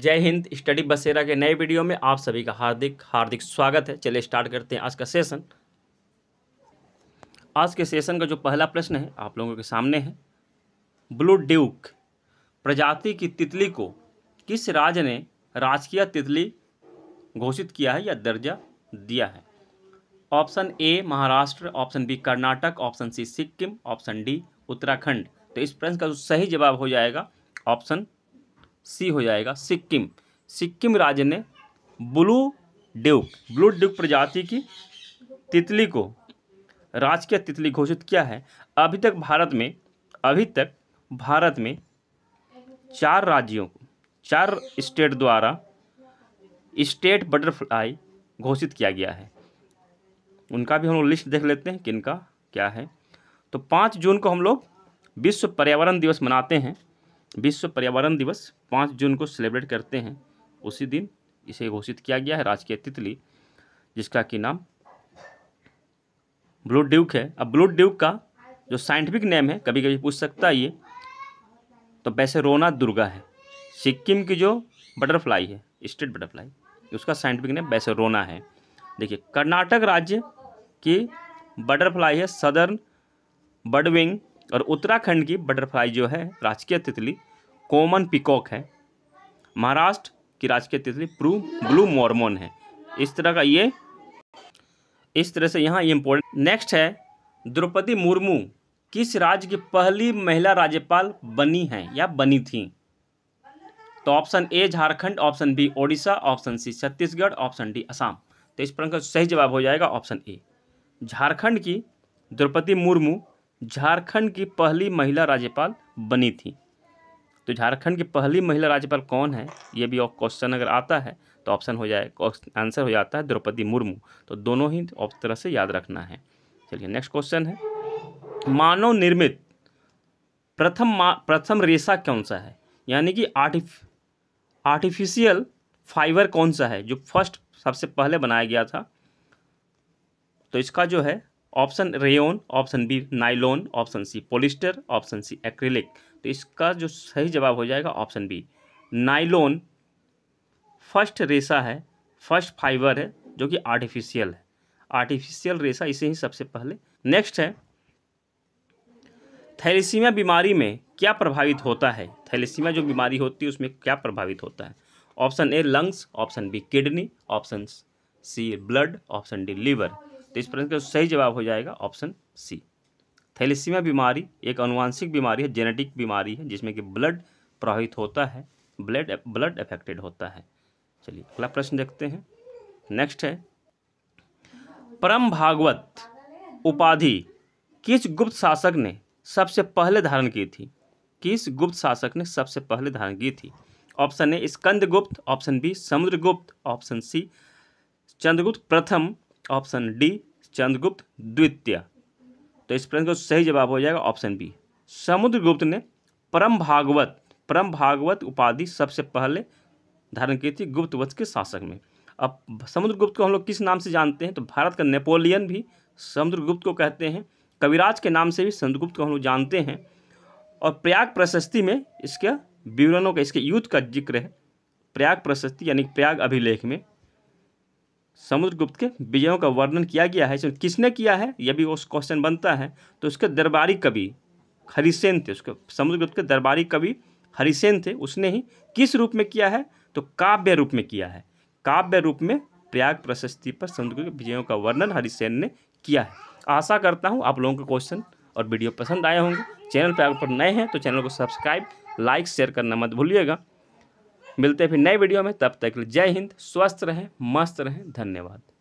जय हिंद स्टडी बसेरा के नए वीडियो में आप सभी का हार्दिक हार्दिक स्वागत है चलिए स्टार्ट करते हैं आज का सेशन आज के सेशन का जो पहला प्रश्न है आप लोगों के सामने है ब्लू ड्यूक प्रजाति की तितली को किस राज्य ने राजकीय तितली घोषित किया है या दर्जा दिया है option A Maharashtra option B Karnataka option C Sikkim option D Uttarakhand तो इस प्रश्न का जो सही जवाब हो जाएगा ऑप्शन सी हो जाएगा सिक्किम सिक्किम राज्य ने ब्लू ड्यूक ब्लू ड्यूक प्रजाति की तितली को राजकीय तितली घोषित किया है अभी तक भारत में अभी तक भारत में चार राज्यों को चार स्टेट द्वारा स्टेट बटरफ्लाई घोषित किया गया है उनका भी हम लोग लिस्ट देख लेते हैं किनका क्या है तो पाँच जून को हम लोग विश्व पर्यावरण दिवस मनाते हैं विश्व पर्यावरण दिवस पाँच जून को सेलिब्रेट करते हैं उसी दिन इसे घोषित किया गया है राजकीय तितली जिसका कि नाम ब्लू ड्यूक है अब ब्लू ड्यूक का जो साइंटिफिक नेम है कभी कभी पूछ सकता है ये तो वैसे रोना दुर्गा है सिक्किम की जो बटरफ्लाई है स्टेट बटरफ्लाई उसका साइंटिफिक नेम वैसे रोना है देखिए कर्नाटक राज्य की बटरफ्लाई है सदर्न बडविंग और उत्तराखंड की बटरफ्लाई जो है राजकीय तितली कॉमन पिकॉक है महाराष्ट्र की राजकीय तितली प्रू ब्लू मॉर्मोन है इस तरह का ये इस तरह से यहाँ ये इम्पोर्टेंट नेक्स्ट है द्रौपदी मुर्मू किस राज्य की पहली महिला राज्यपाल बनी हैं या बनी थी तो option A Jharkhand option B Odisha option C Chhattisgarh option D Assam तो इस प्रश्न का सही जवाब हो जाएगा ऑप्शन ए झारखंड की द्रौपदी मुर्मू झारखंड की पहली महिला राज्यपाल बनी थी तो झारखंड की पहली महिला राज्यपाल कौन है ये भी क्वेश्चन अगर आता है तो ऑप्शन हो जाए आंसर हो जाता है द्रौपदी मुर्मू तो दोनों ही तरह से याद रखना है चलिए नेक्स्ट क्वेश्चन है मानव निर्मित प्रथम प्रथम रेशा कौन सा है यानी कि आर्टिफ आर्टिफिशियल फाइबर कौन सा है जो फर्स्ट सबसे पहले बनाया गया था तो इसका जो है option rayon option B nylon option C polyester option C acrylic तो इसका जो सही जवाब हो जाएगा ऑप्शन बी नाइलोन फर्स्ट रेशा है फर्स्ट फाइबर है जो कि आर्टिफिशियल है आर्टिफिशियल रेशा इसे ही सबसे पहले नेक्स्ट है थैलीसीमिया बीमारी में क्या प्रभावित होता है थैलीसीमिया जो बीमारी होती है उसमें क्या प्रभावित होता है option A lungs option B kidney option C blood option D liver तो इस प्रश्न का सही जवाब हो जाएगा ऑप्शन सी थैलेसीमिया बीमारी एक अनुवांशिक बीमारी है जेनेटिक बीमारी है जिसमें कि ब्लड प्रभावित होता है ब्लड ब्लड अफेक्टेड होता है चलिए अगला प्रश्न देखते हैं नेक्स्ट है परम भागवत उपाधि किस गुप्त शासक ने सबसे पहले धारण की थी किस गुप्त शासक ने सबसे पहले धारण की थी option A Skandagupta option B Samudragupta option C Chandragupta प्रथम ऑप्शन डी चंद्रगुप्त द्वितीय तो इस प्रश्न का सही जवाब हो जाएगा ऑप्शन बी समुद्रगुप्त ने परम भागवत परम भागवत उपाधि सबसे पहले धारण की थी गुप्त वंश के शासक में अब समुद्रगुप्त को हम लोग किस नाम से जानते हैं तो भारत का नेपोलियन भी समुद्रगुप्त को कहते हैं कविराज के नाम से भी समुद्रगुप्त को हम लोग जानते हैं और प्रयाग प्रशस्ति में इसका विवरणों का इसके युद्ध का जिक्र है प्रयाग प्रशस्ति यानी प्रयाग अभिलेख में समुद्रगुप्त के विजयों का वर्णन किया गया है इसमें किसने किया है यह भी उस क्वेश्चन बनता है तो उसके दरबारी कवि हरिसेन थे उसके समुद्रगुप्त के दरबारी कवि हरिसेन थे उसने ही किस रूप में किया है तो काव्य रूप में किया है काव्य रूप में प्रयाग प्रशस्ति पर समुद्रगुप्त के विजयों का वर्णन हरिसेन ने किया है आशा करता हूँ आप लोगों के क्वेश्चन और वीडियो पसंद आए होंगे चैनल पर अगर नए हैं तो चैनल को सब्सक्राइब लाइक शेयर करना मत भूलिएगा मिलते हैं फिर नए वीडियो में तब तक जय हिंद स्वस्थ रहें मस्त रहें धन्यवाद